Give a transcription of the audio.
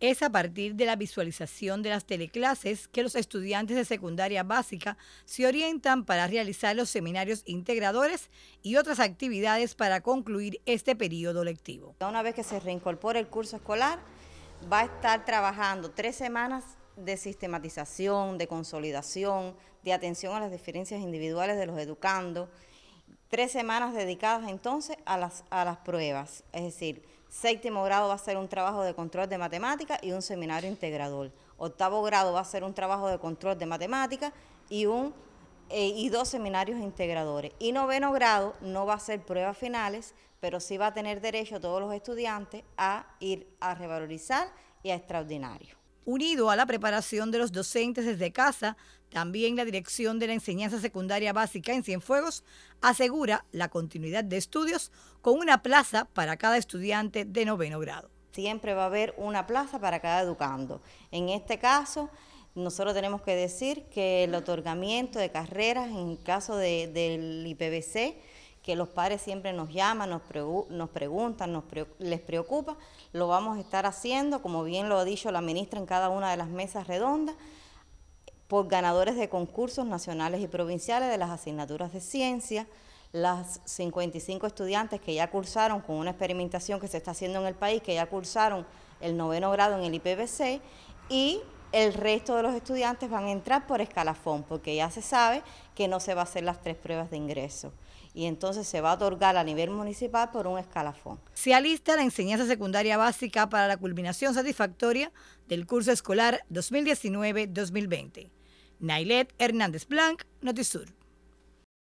es a partir de la visualización de las teleclases que los estudiantes de secundaria básica se orientan para realizar los seminarios integradores y otras actividades para concluir este periodo lectivo. Una vez que se reincorpore el curso escolar, va a estar trabajando tres semanas de sistematización, de consolidación, de atención a las diferencias individuales de los educandos, tres semanas dedicadas entonces a las, a las pruebas, es decir, Séptimo grado va a ser un trabajo de control de matemáticas y un seminario integrador. Octavo grado va a ser un trabajo de control de matemáticas y un eh, y dos seminarios integradores. Y noveno grado no va a ser pruebas finales, pero sí va a tener derecho todos los estudiantes a ir a revalorizar y a extraordinario unido a la preparación de los docentes desde casa, también la Dirección de la Enseñanza Secundaria Básica en Cienfuegos asegura la continuidad de estudios con una plaza para cada estudiante de noveno grado. Siempre va a haber una plaza para cada educando. En este caso, nosotros tenemos que decir que el otorgamiento de carreras en caso del IPBC que los padres siempre nos llaman, nos, preguntan, nos les preocupa, lo vamos a estar haciendo, como bien lo ha dicho la ministra en cada una de las mesas redondas, por ganadores de concursos nacionales y provinciales de las asignaturas de ciencia, las 55 estudiantes que ya cursaron con una experimentación que se está haciendo en el país, que ya cursaron el noveno grado en el IPBC, y el resto de los estudiantes van a entrar por escalafón, porque ya se sabe que no se va a hacer las tres pruebas de ingreso. Y entonces se va a otorgar a nivel municipal por un escalafón. Se alista la enseñanza secundaria básica para la culminación satisfactoria del curso escolar 2019-2020. Naylet Hernández Blanc, Notisur.